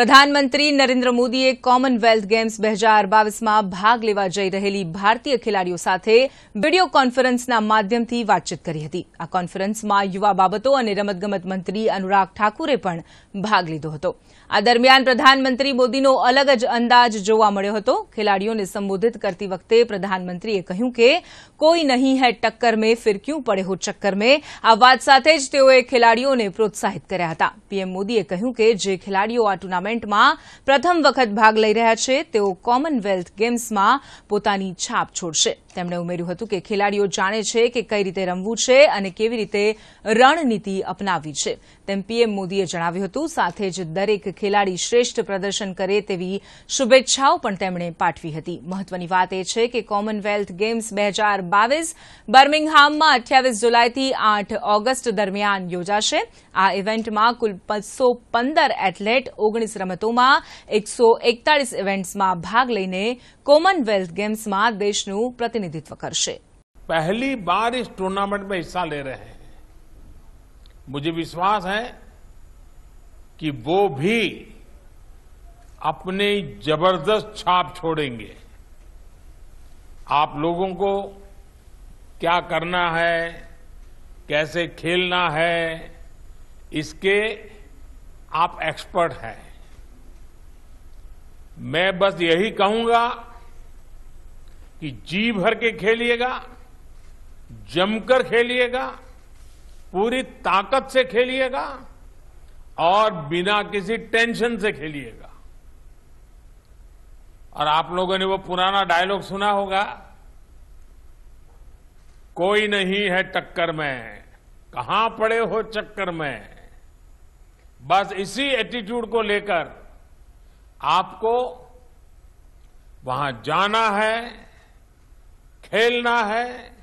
પ્રધાનમંત્રી નરેન્દ્ર મોદીએ Commonwealth games બે હજાર બાવીસમાં ભાગ લેવા જઈ રહેલી ભારતીય ખેલાડીઓ સાથે વિડીયો કોન્ફરન્સના માધ્યમથી વાતચીત કરી હતી આ કોન્ફરન્સમાં યુવા બાબતો અને રમતગમત મંત્રી અનુરાગ ઠાકુરે પણ ભાગ લીધો હતો આ દરમિયાન પ્રધાનમંત્રી મોદીનો અલગ જ અંદાજ જોવા મળ્યો હતો ખેલાડીઓને સંબોધિત કરતી વખતે પ્રધાનમંત્રીએ કહ્યું કે કોઈ નહીં હે ટક્કર મેં ફિર ક્યું પડે હો ચક્કર મેં આ વાત સાથે જ તેઓએ ખેલાડીઓને પ્રોત્સાહિત કર્યા હતા પીએમ મોદીએ કહ્યું કે જે ખેલાડીઓ આ ટુર્નામેન્ટ ટુર્નામેન્ટમાં પ્રથમ વખત ભાગ લઈ રહ્યા છે તેઓ કોમનવેલ્થ ગેમ્સમાં પોતાની છાપ છોડશે તેમણે ઉમેર્યું હતું કે ખેલાડીઓ જાણે છે કે કઈ રીતે રમવું છે અને કેવી રીતે રણનીતિ અપનાવી છે તેમ પીએમ મોદીએ જણાવ્યું હતું સાથે જ દરેક ખેલાડી શ્રેષ્ઠ પ્રદર્શન કરે તેવી શુભેચ્છાઓ પણ તેમણે પાઠવી હતી મહત્વની વાત એ છે કે કોમનવેલ્થ ગેમ્સ બે હજાર બાવીસ બર્મિંગહામમાં અઠ્યાવીસ જુલાઈથી આઠ ઓગસ્ટ દરમિયાન યોજાશે આ ઇવેન્ટમાં કુલ પાંચસો પંદર એથલેટ ઓગણીસ રમતોમાં એકસો એકતાળીસ ઇવેન્ટ્સમાં ભાગ લઈને કોમનવેલ્થ ગેમ્સમાં દેશનું પ્રતિનિધિત્વ कर पहली बार इस टूर्नामेंट में हिस्सा ले रहे हैं मुझे विश्वास है कि वो भी अपने जबरदस्त छाप छोड़ेंगे आप लोगों को क्या करना है कैसे खेलना है इसके आप एक्सपर्ट हैं मैं बस यही कहूंगा कि जी भर के खेलिएगा जमकर खेलिएगा पूरी ताकत से खेलिएगा और बिना किसी टेंशन से खेलिएगा और आप लोगों ने वो पुराना डायलॉग सुना होगा कोई नहीं है टक्कर में कहां पड़े हो चक्कर में बस इसी एटीट्यूड को लेकर आपको वहां जाना है खेलना है